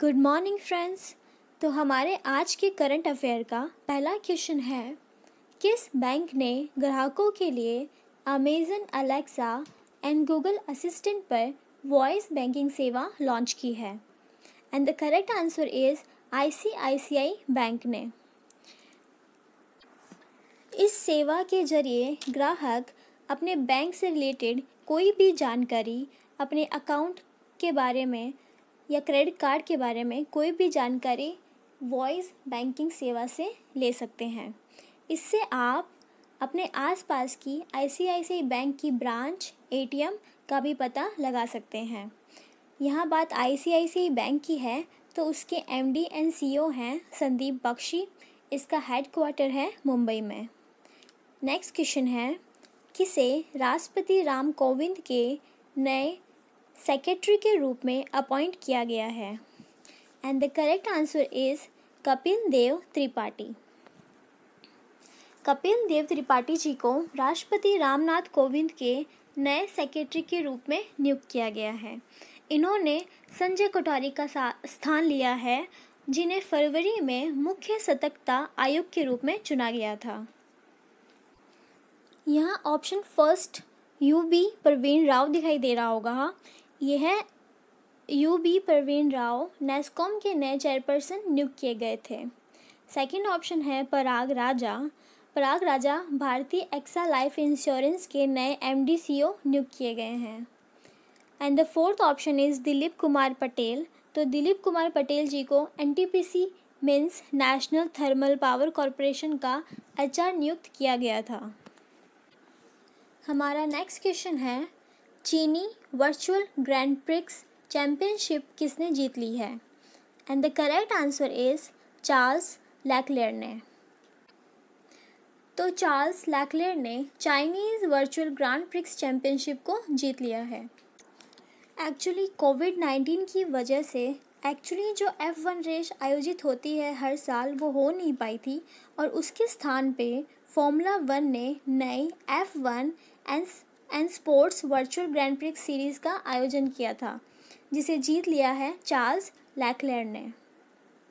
good morning friends तो हमारे आज के करंट अफेयर का पहला क्वेश्चन है किस बैंक ने ग्राहकों के लिए Amazon Alexa and Google assistant पर वॉइस बैंकिंग सेवा लॉन्च की है and the correct answer is ICICI bank ने इस सेवा के जरिए ग्राहक अपने बैंक से रिलेटेड कोई भी जानकारी अपने अकाउंट के बारे में या क्रेडिट कार्ड के बारे में कोई भी जानकारी वॉइस बैंकिंग सेवा से ले सकते हैं इससे आप अपने आसपास की आईसीआईसीआई बैंक की ब्रांच एटीएम का भी पता लगा सकते हैं यहाँ बात आईसीआईसीआई बैंक की है तो उसके एमडी एंड सीईओ हैं संदीप बख्शी इसका हेड क्वार्टर है मुंबई में नेक्स्ट क्वेश्चन है किसे राष्ट्रपति राम कोविंद के नए सेक्रेटरी के रूप में अपॉइंट किया गया है and the correct answer is Kapil Dev Tripathi Kapil Dev Tripathi ji को राष्ट्रपति रामनाथ कोविंद के नए सेक्रेटरी के रूप में नियुक्त किया गया है इन्होंने संजय कोठारी का स्थान लिया है जिन्हें फरवरी में मुख्य सतर्कता आयोग के रूप में चुना गया था यहाँ option first U B Praveen Rao दिखाई दे रहा होगा ये हैं U B Praveen Rao NASSCOM के नए चेयरपर्सन नियुक्त किए गए थे सेकंड ऑप्शन है पराग राजा पराग राजा भारतीय एक्सा लाइफ इंश्योरेंस के नए एम डी e नियुक्त किए गए हैं and the fourth option is Dilip Kumar Patel तो दिलीप कुमार पटेल जी को N T P C means national thermal power corporation का एच नियुक्त किया गया था हमारा नेक्स्ट क्वेश्चन है चीनी वर्चुअल ग्रैंड प्रिक्स चैम्पियनशिप किसने जीत ली है and the correct answer is Charles Leclerc ने तो चार्ल्स लैकलेयर ने Chinese virtual grand prix championship को जीत लिया है एक्चुअली कोविड नाइन्टीन की वजह से एक्चुअली जो एफ़ वन रेस आयोजित होती है हर साल वो हो नहीं पाई थी और उसके स्थान पे फॉर्मूला वन ने नई F one and and sports virtual grand prix series का आयोजन किया था जिसे जीत लिया है चार्ल्स लैकलेर ने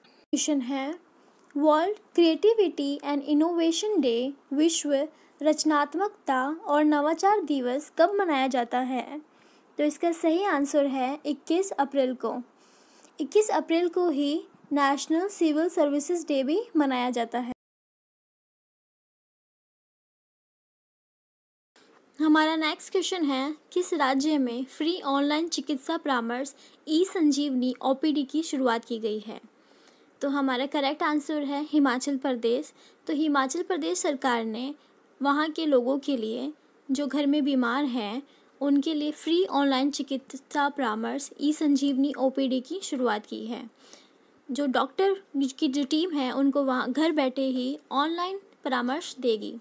क्वेश्चन है world creativity and innovation day विश्व रचनात्मकता और नवाचार दिवस कब मनाया जाता है तो इसका सही आंसर है 21 अप्रैल को 21 अप्रैल को ही नेशनल सिविल सर्विसेज डे भी मनाया जाता है हमारा नेक्स्ट क्वेश्चन है किस राज्य में फ्री ऑनलाइन चिकित्सा परामर्श ई संजीवनी ओ की शुरुआत की गई है तो हमारा करेक्ट आंसर है हिमाचल प्रदेश तो हिमाचल प्रदेश सरकार ने वहाँ के लोगों के लिए जो घर में बीमार हैं उनके लिए फ्री ऑनलाइन चिकित्सा परामर्श ई संजीवनी ओ की शुरुआत की है जो डॉक्टर की जो टीम है उनको वहाँ घर बैठे ही ऑनलाइन परामर्श देगी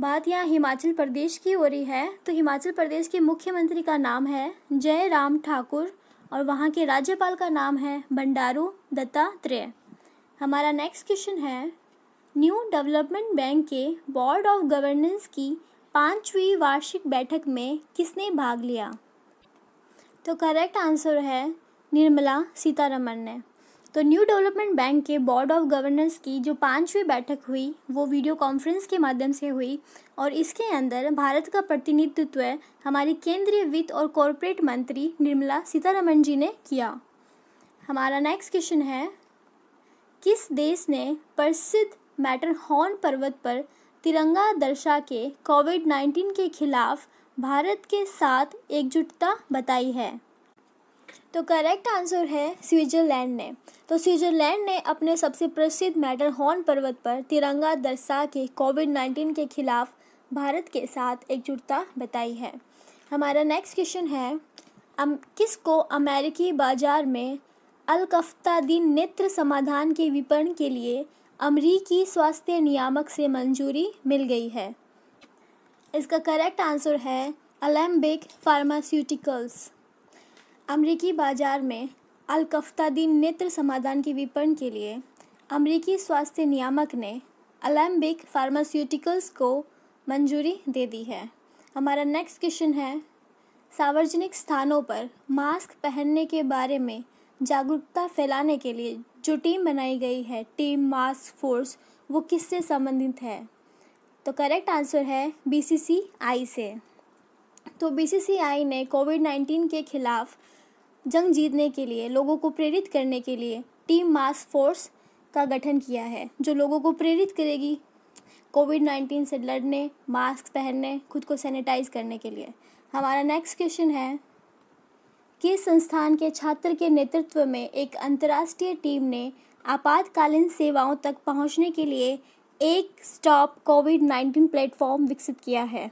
बात यहाँ हिमाचल प्रदेश की हो रही है तो हिमाचल प्रदेश के मुख्यमंत्री का नाम है जय राम ठाकुर और वहाँ के राज्यपाल का नाम है बंडारू दत्तात्रेय हमारा नेक्स्ट क्वेश्चन है न्यू डेवलपमेंट बैंक के बोर्ड ऑफ गवर्नेंस की पांचवी वार्षिक बैठक में किसने भाग लिया तो करेक्ट आंसर है निर्मला सीतारमन ने तो न्यू डेवलपमेंट बैंक के बोर्ड ऑफ गवर्नर्स की जो पाँचवीं बैठक हुई वो वीडियो कॉन्फ्रेंस के माध्यम से हुई और इसके अंदर भारत का प्रतिनिधित्व हमारे केंद्रीय वित्त और कॉरपोरेट मंत्री निर्मला सीतारमन जी ने किया हमारा नेक्स्ट क्वेश्चन है किस देश ने प्रसिद्ध मैटर हॉर्न पर्वत पर तिरंगा दर्शा के कोविड नाइन्टीन के खिलाफ भारत के साथ एकजुटता बताई है तो करेक्ट आंसर है स्विट्जरलैंड ने तो स्विट्जरलैंड ने अपने सबसे प्रसिद्ध मेडल हॉर्न पर्वत पर तिरंगा दर्शा के कोविड नाइन्टीन के खिलाफ भारत के साथ एकजुटता बताई है हमारा नेक्स्ट क्वेश्चन है अम, को अमेरिकी बाजार में अलकफ्तादीन नेत्र समाधान के विपणन के लिए अमरीकी स्वास्थ्य नियामक से मंजूरी मिल गई है इसका करेक्ट आंसर है अलेम्बिक फार्मास्यूटिकल्स अमरीकी बाजार में अलकफ्तादीन नेत्र समाधान के विपणन के लिए अमरीकी स्वास्थ्य नियामक ने अलैम्बिक फार्मास्यूटिकल्स को मंजूरी दे दी है हमारा नेक्स्ट क्वेश्चन है सार्वजनिक स्थानों पर मास्क पहनने के बारे में जागरूकता फैलाने के लिए जो टीम बनाई गई है टीम मास्क फोर्स वो किससे संबंधित है तो करेक्ट आंसर है बीसीसीआई से तो बीसीसीआई ने कोविड नाइन्टीन के खिलाफ जंग जीतने के लिए लोगों को प्रेरित करने के लिए टीम मास फोर्स का गठन किया है जो लोगों को प्रेरित करेगी कोविड नाइन्टीन से लड़ने मास्क पहनने खुद को सैनिटाइज करने के लिए हमारा नेक्स्ट क्वेश्चन है किस संस्थान के छात्र के नेतृत्व में एक अंतर्राष्ट्रीय टीम ने आपातकालीन सेवाओं तक पहुंचने के लिए एक स्टॉप कोविड नाइन्टीन प्लेटफॉर्म विकसित किया है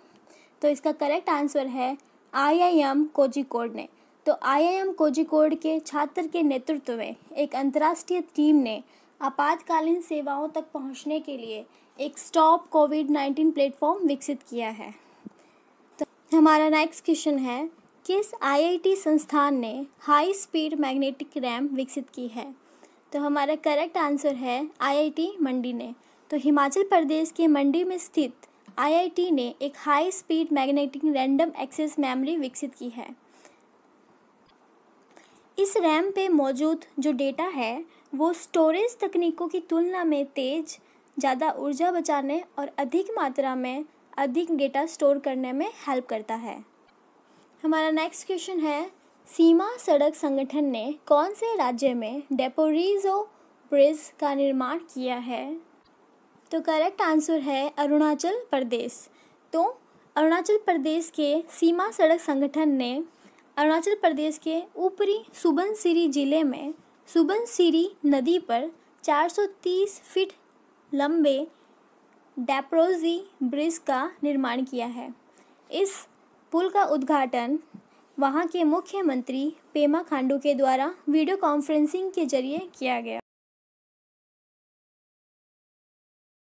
तो इसका करेक्ट आंसर है आई आई एम कोड ने तो आईआईएम कोजिकोड के छात्र के नेतृत्व में एक अंतर्राष्ट्रीय टीम ने आपातकालीन सेवाओं तक पहुंचने के लिए एक स्टॉप कोविड नाइन्टीन प्लेटफॉर्म विकसित किया है तो हमारा नेक्स्ट क्वेश्चन है किस आईआईटी संस्थान ने हाई स्पीड मैग्नेटिक रैम विकसित की है तो हमारा करेक्ट आंसर है आईआईटी मंडी ने तो हिमाचल प्रदेश के मंडी में स्थित आईआईटी ने एक high speed magnetic random access memory विकसित की है इस रैम पे मौजूद जो डेटा है वो स्टोरेज तकनीकों की तुलना में तेज ज़्यादा ऊर्जा बचाने और अधिक मात्रा में अधिक डेटा स्टोर करने में हेल्प करता है हमारा नेक्स्ट क्वेश्चन है सीमा सड़क संगठन ने कौन से राज्य में डेपोरीजो ब्रिज का निर्माण किया है तो करेक्ट आंसर है अरुणाचल प्रदेश तो अरुणाचल प्रदेश के सीमा सड़क संगठन ने अरुणाचल प्रदेश के ऊपरी सुबनसिरी जिले में सुबनसिरी नदी पर 430 फीट लंबे डेप्रोजी ब्रिज का निर्माण किया है इस पुल का उद्घाटन वहां के मुख्यमंत्री पेमा खांडू के द्वारा वीडियो कॉन्फ्रेंसिंग के जरिए किया गया